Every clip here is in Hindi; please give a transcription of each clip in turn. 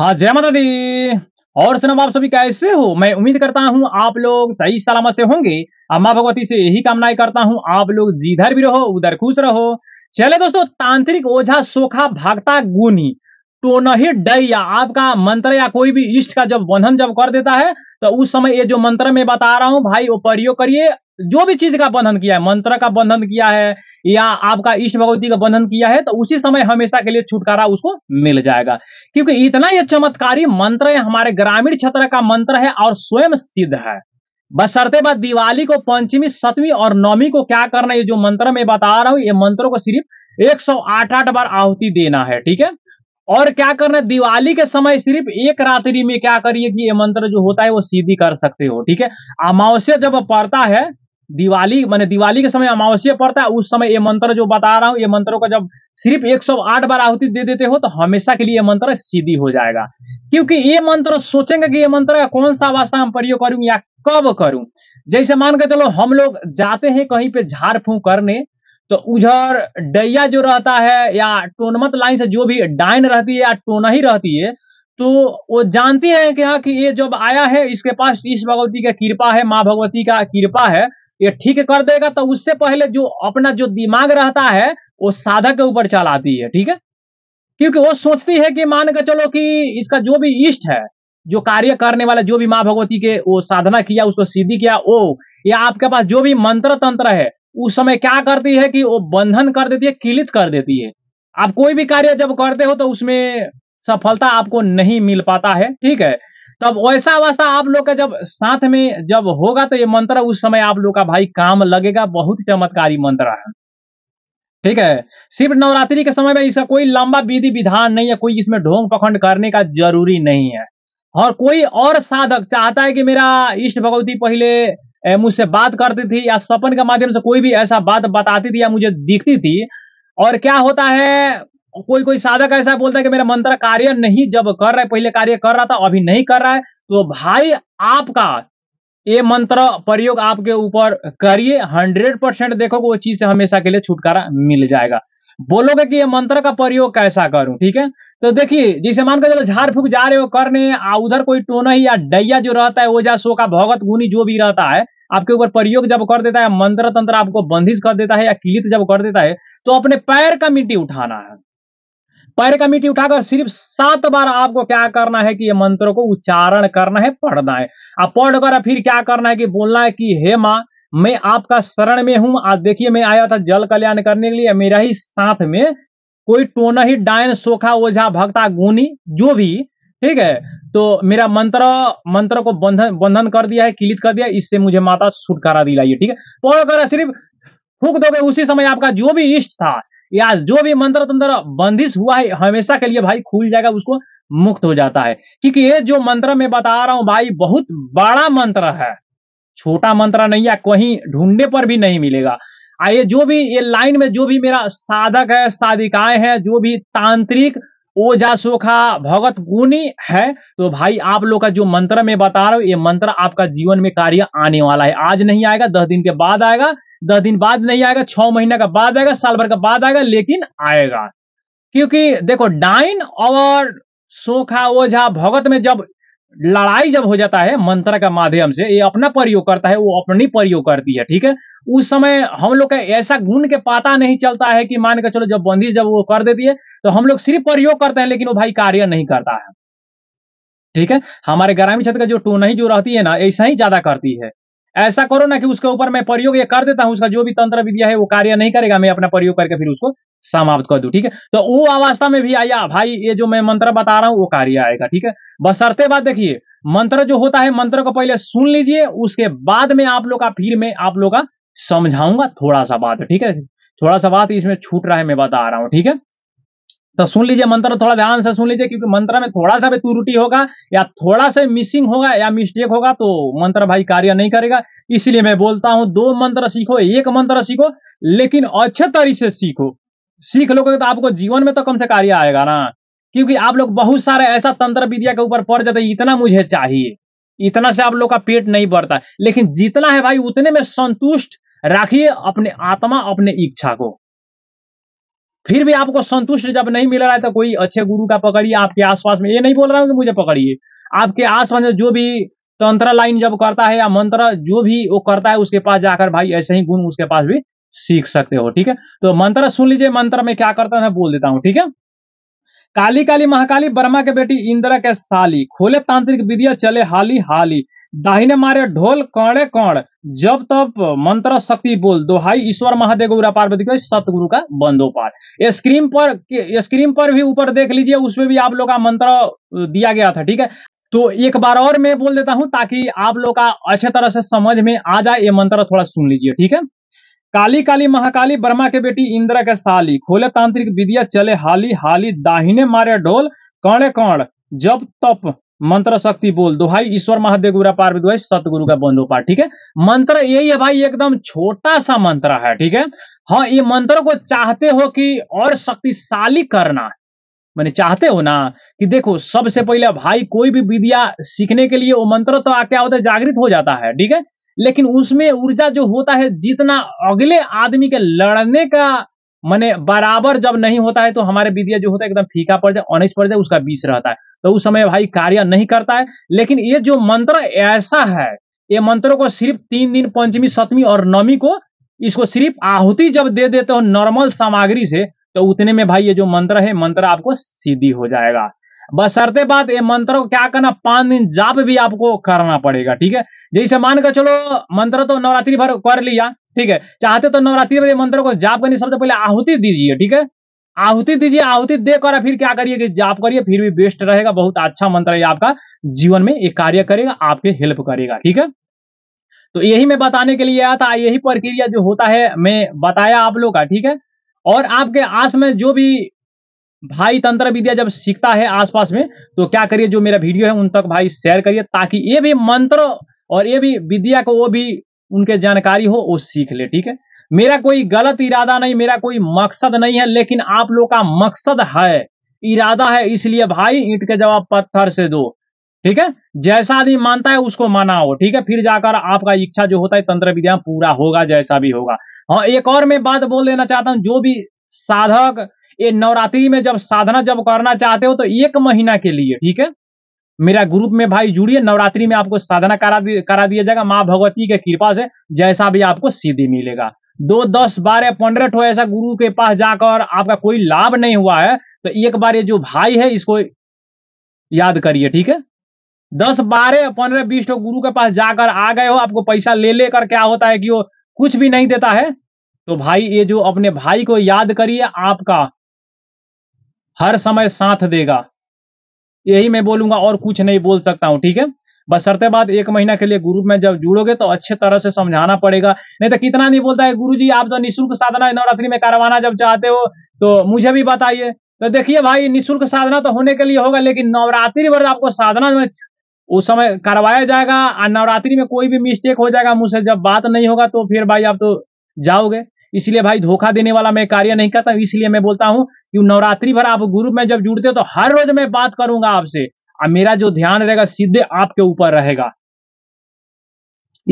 हाँ जय माता दी और सनम आप सभी कैसे हो मैं उम्मीद करता हूँ आप लोग सही सलामत से होंगे अम्मा भगवती से यही कामनाएं करता हूँ आप लोग जिधर भी रहो उधर खुश रहो चले दोस्तों तांत्रिक ओझा सोखा भागता गुनी तो नहीं डैया आपका मंत्र या कोई भी इष्ट का जब बंधन जब कर देता है तो उस समय ये जो मंत्र मैं बता रहा हूं भाई वो प्रयोग करिए जो भी चीज का बंधन किया है मंत्र का बंधन किया है या आपका इष्ट भगवती का बंधन किया है तो उसी समय हमेशा के लिए छुटकारा उसको मिल जाएगा क्योंकि इतना ही चमत्कारी मंत्र है हमारे ग्रामीण क्षेत्र का मंत्र है और स्वयं सिद्ध है बसरते बाद दिवाली को पंचमी सतवीं और नौमी को क्या करना ये जो मंत्र मैं बता रहा हूं ये मंत्रों को सिर्फ 108 आठ बार आहुति देना है ठीक है और क्या करना है दिवाली के समय सिर्फ एक रात्रि में क्या करिए कि ये मंत्र जो होता है वो सीधी कर सकते हो ठीक है अमावस्या जब पड़ता है दिवाली माने दिवाली के समय अमावस्या पड़ता है उस समय ये मंत्र जो बता रहा हूं ये मंत्रों का जब सिर्फ 108 बार आहुति दे देते हो तो हमेशा के लिए ये मंत्र सीधी हो जाएगा क्योंकि ये मंत्र सोचेंगे कि ये मंत्र का कौन सा अवस्था हम प्रयोग करूं या कब करूं जैसे मान के चलो हम लोग जाते हैं कहीं पे झाड़ फूक करने तो उधर डैया जो रहता है या टोनमत लाइन से जो भी डाइन रहती है या टोनही रहती है तो वो जानते हैं कि हाँ कि ये जब आया है इसके पास इस भगवती का कृपा है माँ भगवती का कृपा है ये ठीक कर देगा तो उससे पहले जो अपना जो दिमाग रहता है वो साधक के ऊपर चलाती है ठीक है क्योंकि वो सोचती है कि मान के चलो कि इसका जो भी इष्ट है जो कार्य करने वाला जो भी माँ भगवती के वो साधना किया उसको सिद्धि किया ओ या आपके पास जो भी मंत्र तंत्र है उस समय क्या करती है कि वो बंधन कर देती है किलित कर देती है आप कोई भी कार्य जब करते हो तो उसमें सफलता आपको नहीं मिल पाता है ठीक है तब वैसा अवस्था आप लोग का जब साथ में जब होगा तो ये मंत्र उस समय आप लोग का भाई काम लगेगा बहुत चमत्कारी मंत्र है ठीक है सिर्फ नवरात्रि के समय में इसका कोई लंबा विधि विधान नहीं है कोई इसमें ढोंग पखंड करने का जरूरी नहीं है और कोई और साधक चाहता है कि मेरा इष्ट भगवती पहले मुझसे बात करती थी या सपन के माध्यम से कोई भी ऐसा बात बताती थी या मुझे दिखती थी और क्या होता है कोई कोई साधक ऐसा बोलता है कि मेरा मंत्र कार्य नहीं जब कर रहा है पहले कार्य कर रहा था अभी नहीं कर रहा है तो भाई आपका ये मंत्र प्रयोग आपके ऊपर करिए हंड्रेड परसेंट देखो वो चीज से हमेशा के लिए छुटकारा मिल जाएगा बोलोगे कि ये मंत्र का प्रयोग कैसा करूं ठीक है तो देखिए जिसे मानकर चलो झाड़ फूक जा रहे हो करने उधर कोई टोना ही या डैया जो रहता है वो जा सो का भगत गुनी जो भी रहता है आपके ऊपर प्रयोग जब कर देता है मंत्र तंत्र आपको बंधिश कर देता है या किलित जब कर देता है तो अपने पैर का मिट्टी उठाना है पैर का मिट्टी उठाकर सिर्फ सात बार आपको क्या करना है कि ये मंत्र को उच्चारण करना है पढ़ना है अब पढ़कर फिर क्या करना है कि बोलना है कि हे माँ मैं आपका शरण में हूं आज देखिए मैं आया था जल कल्याण करने के लिए मेरा ही साथ में कोई टोना ही डायन सोखा ओझा भक्ता गुनी जो भी ठीक है तो मेरा मंत्र मंत्र को बंधन बंधन कर दिया है किलित कर दिया इससे मुझे माता छुटकारा दिलाइए ठीक है पढ़कर सिर्फ फूक दोगे उसी समय आपका जो भी इष्ट था या जो भी मंत्र तंत्र बंदिश हुआ है हमेशा के लिए भाई खुल जाएगा उसको मुक्त हो जाता है क्योंकि ये जो मंत्र मैं बता रहा हूं भाई बहुत बड़ा मंत्र है छोटा मंत्र नहीं है कहीं ढूंढने पर भी नहीं मिलेगा आइए जो भी ये लाइन में जो भी मेरा साधक है साधिकाएं हैं जो भी तांत्रिक ओजा सोखा भगत गुनी है तो भाई आप लोग का जो मंत्र मैं बता रहा हूँ ये मंत्र आपका जीवन में कार्य आने वाला है आज नहीं आएगा दस दिन के बाद आएगा दस दिन बाद नहीं आएगा छह महीना का बाद आएगा साल भर का बाद आएगा लेकिन आएगा क्योंकि देखो डाइन और सोखा ओझा भगत में जब लड़ाई जब हो जाता है मंत्र का माध्यम से ये अपना प्रयोग करता है वो अपनी प्रयोग करती है ठीक है उस समय हम लोग का ऐसा गुण के पता नहीं चलता है कि मान के चलो जब बंदिश जब वो कर देती है तो हम लोग सिर्फ प्रयोग करते हैं लेकिन वो भाई कार्य नहीं करता है ठीक है हमारे ग्रामीण क्षेत्र का जो टोनही जो रहती है ना ऐसा ही ज्यादा करती है ऐसा करो ना कि उसके ऊपर मैं प्रयोग ये कर देता हूं उसका जो भी तंत्र विद्या है वो कार्य नहीं करेगा मैं अपना प्रयोग करके फिर उसको समाप्त कर दू ठीक है तो वो अवस्था में भी आया भाई ये जो मैं मंत्र बता रहा हूं वो कार्य आएगा ठीक है बसरते बात देखिए मंत्र जो होता है मंत्र को पहले सुन लीजिए उसके बाद में आप लोग का फिर मैं आप लोग का समझाऊंगा थोड़ा सा बात ठीक है थोड़ा सा बात इसमें छूट रहा है मैं बता रहा हूं ठीक है तो सुन लीजिए मंत्र थोड़ा ध्यान से सुन लीजिए क्योंकि मंत्र में थोड़ा सा भी त्रुटि होगा या थोड़ा सा मिसिंग होगा या मिस्टेक होगा तो मंत्र भाई कार्य नहीं करेगा इसलिए मैं बोलता हूं दो मंत्र सीखो एक मंत्र सीखो लेकिन अच्छे तरीके से सीखो सीख लोगे तो आपको जीवन में तो कम से कार्य आएगा ना क्योंकि आप लोग बहुत सारे ऐसा तंत्र विद्या के ऊपर पड़ जाते इतना मुझे चाहिए इतना से आप लोग का पेट नहीं बढ़ता लेकिन जितना है भाई उतने में संतुष्ट रखिए अपने आत्मा अपने इच्छा को फिर भी आपको संतुष्ट जब नहीं मिल रहा है तो कोई अच्छे गुरु का पकड़िए आपके आसपास में ये नहीं बोल रहा हूँ कि मुझे पकड़िए आपके आसपास में जो भी तंत्र लाइन जब करता है या मंत्र जो भी वो करता है उसके पास जाकर भाई ऐसे ही गुण उसके पास भी सीख सकते हो ठीक है तो मंत्र सुन लीजिए मंत्र में क्या करता है बोल देता हूँ ठीक है काली काली महाकाली ब्रह्मा के बेटी इंद्र के साली खोले तांत्रिक विधिया चले हाली हाली दाहिने मारे ढोल कौड़े कौड़ जब तब मंत्र शक्ति बोल दोहाई ईश्वर महादेव गौरा पार्वती का सतगुरु का बंदो पार स्क्रीन पर स्क्रीन पर भी ऊपर देख लीजिए उसमें भी आप लोग का मंत्र दिया गया था ठीक है तो एक बार और मैं बोल देता हूं ताकि आप लोग का अच्छे तरह से समझ में आ जाए ये मंत्र थोड़ा सुन लीजिए ठीक है काली काली महाकाली वर्मा के बेटी इंद्र के साली खोले तांत्रिक विद्या चले हाली हाली दाहिने मारे ढोल कौड़े कौड़ जब तप मंत्र शक्ति बोल दो भाई ईश्वर महादेव गुरा पार्वती भाई सतगुरु का बंधु पाठ ठीक है मंत्र यही है भाई एकदम छोटा सा मंत्र है ठीक है हाँ ये मंत्र को चाहते हो कि और शक्तिशाली करना मैंने चाहते हो ना कि देखो सबसे पहले भाई कोई भी विद्या सीखने के लिए वो मंत्र तो क्या होता है जागृत हो जाता है ठीक है लेकिन उसमें ऊर्जा जो होता है जितना अगले आदमी के लड़ने का मैंने बराबर जब नहीं होता है तो हमारे विद्या जो होता है एकदम फीका पड़ जाए अनिश पड़ जाए उसका बीस रहता है तो उस समय भाई कार्य नहीं करता है लेकिन ये जो मंत्र ऐसा है ये मंत्रों को सिर्फ तीन दिन पंचमी सप्तमी और नवमी को इसको सिर्फ आहुति जब दे देते हो नॉर्मल सामग्री से तो उतने में भाई ये जो मंत्र है मंत्र आपको सीधी हो जाएगा बसरते बात ये मंत्र को क्या करना पांच दिन जाप भी आपको करना पड़ेगा ठीक है जैसे मान कर चलो मंत्र तो नवरात्रि भर कर लिया ठीक है चाहते तो नवरात्रि में मंत्र को जाप करने सबसे पहले आहुति दीजिए ठीक है आहुति दीजिए आहुति देकर फिर क्या करिए कि जाप करिए फिर भी बेस्ट रहेगा बहुत अच्छा मंत्र है आपका जीवन में एक कार्य करेगा आपके हेल्प करेगा ठीक है तो यही मैं बताने के लिए आया था यही प्रक्रिया जो होता है मैं बताया आप लोग का ठीक है और आपके आस में जो भी भाई तंत्र विद्या जब सीखता है आसपास में तो क्या करिए जो मेरा वीडियो है उन तक भाई शेयर करिए ताकि ये भी मंत्र और ये भी विद्या को वो भी उनके जानकारी हो वो सीख ले ठीक है मेरा कोई गलत इरादा नहीं मेरा कोई मकसद नहीं है लेकिन आप लोग का मकसद है इरादा है इसलिए भाई ईंट के जवाब पत्थर से दो ठीक है जैसा आदमी मानता है उसको हो ठीक है फिर जाकर आपका इच्छा जो होता है तंत्र विद्या पूरा होगा जैसा भी होगा हाँ एक और मैं बात बोल देना चाहता हूं जो भी साधक ये नवरात्रि में जब साधना जब करना चाहते हो तो एक महीना के लिए ठीक है मेरा ग्रुप में भाई जुड़िए नवरात्रि में आपको साधना करा दिया करा दिया जाएगा माँ भगवती के कृपा से जैसा भी आपको सीधी मिलेगा दो दस बारह पंद्रह ठो ऐसा गुरु के पास जाकर आपका कोई लाभ नहीं हुआ है तो एक बार ये जो भाई है इसको याद करिए ठीक है दस बारह पंद्रह बीस ठो गुरु के पास जाकर आ गए हो आपको पैसा ले लेकर क्या होता है कि वो कुछ भी नहीं देता है तो भाई ये जो अपने भाई को याद करिए आपका हर समय साथ देगा यही मैं बोलूंगा और कुछ नहीं बोल सकता हूँ ठीक है बसरते बाद एक महीना के लिए ग्रुप में जब जुड़ोगे तो अच्छे तरह से समझाना पड़ेगा नहीं तो कितना नहीं बोलता है गुरु जी आप तो निःशुल्क साधना नवरात्रि में करवाना जब चाहते हो तो मुझे भी बताइए तो देखिए भाई निःशुल्क साधना तो होने के लिए होगा लेकिन नवरात्रि पर आपको साधना में उस समय करवाया जाएगा और नवरात्रि में कोई भी मिस्टेक हो जाएगा मुझसे जब बात नहीं होगा तो फिर भाई आप तो जाओगे इसलिए भाई धोखा देने वाला मैं कार्य नहीं करता इसलिए मैं बोलता हूं कि नवरात्रि भर आप ग्रुप में जब जुड़ते हो तो हर रोज मैं बात करूंगा आपसे और मेरा जो ध्यान रहेगा सीधे आपके ऊपर रहेगा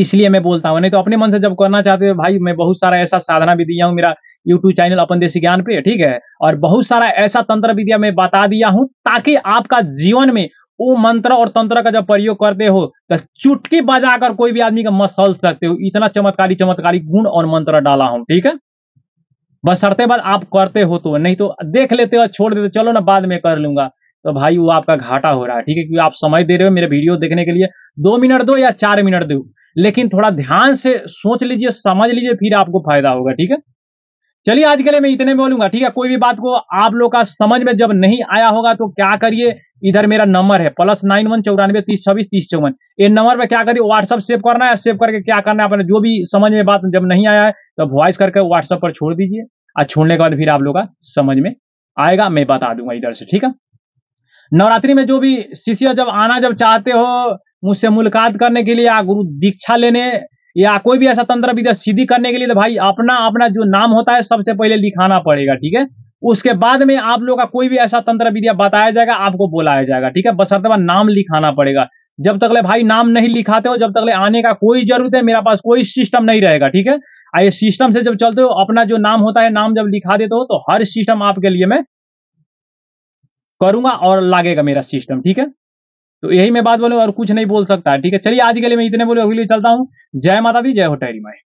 इसलिए मैं बोलता हूँ नहीं तो अपने मन से जब करना चाहते हो भाई मैं बहुत सारा ऐसा साधना भी दिया हूँ मेरा यूट्यूब चैनल अपन देसी ज्ञान पे ठीक है और बहुत सारा ऐसा तंत्र विद्या मैं बता दिया हूँ ताकि आपका जीवन में वो मंत्र और तंत्र का जब प्रयोग करते हो तो चुटकी बजाकर कोई भी आदमी का मसल सकते हो इतना चमत्कारी चमत्कारी गुण और मंत्र डाला हूं ठीक है बस हरते बाद आप करते हो तो नहीं तो देख लेते हो छोड़ देते चलो ना बाद में कर लूंगा तो भाई वो आपका घाटा हो रहा है ठीक है क्योंकि आप समय दे रहे हो मेरे वीडियो देखने के लिए दो मिनट दो या चार मिनट दो लेकिन थोड़ा ध्यान से सोच लीजिए समझ लीजिए फिर आपको फायदा होगा ठीक है चलिए आज के लिए मैं इतने बोलूंगा ठीक है कोई भी बात को आप लोग का समझ में जब नहीं आया होगा तो क्या करिए इधर मेरा नंबर है प्लस नाइन वन चौरानवे तीस छब्बीस तीस चौवन ये नंबर पर क्या करिए व्हाट्सअप सेव करना है सेव करके क्या करना है अपने जो भी समझ में बात जब नहीं आया है तो वॉइस करके व्हाट्सअप पर छोड़ दीजिए और छोड़ने के बाद फिर आप लोग का समझ में आएगा मैं बता दूंगा इधर से ठीक है नवरात्रि में जो भी शिष्य जब आना जब चाहते हो मुझसे मुलाकात करने के लिए या गुरु दीक्षा लेने या कोई भी ऐसा तंत्र विद्या सीधी करने के लिए तो भाई अपना अपना जो नाम होता है सबसे पहले लिखाना पड़ेगा ठीक है उसके बाद में आप लोग का कोई भी ऐसा तंत्र विद्या बताया जाएगा आपको बुलाया जाएगा ठीक है बसरतबा नाम लिखाना पड़ेगा जब तक ले भाई नाम नहीं लिखाते हो जब ले आने का कोई जरूरत है मेरा पास कोई सिस्टम नहीं रहेगा ठीक है आ ये सिस्टम से जब चलते हो अपना जो नाम होता है नाम जब लिखा देते हो तो हर सिस्टम आपके लिए मैं करूंगा और लागेगा मेरा सिस्टम ठीक है तो यही मैं बात बोलूँ और कुछ नहीं बोल सकता ठीक है चलिए आज के लिए मैं इतने बोलूँ अगले चलता हूँ जय माता दी जय हो माई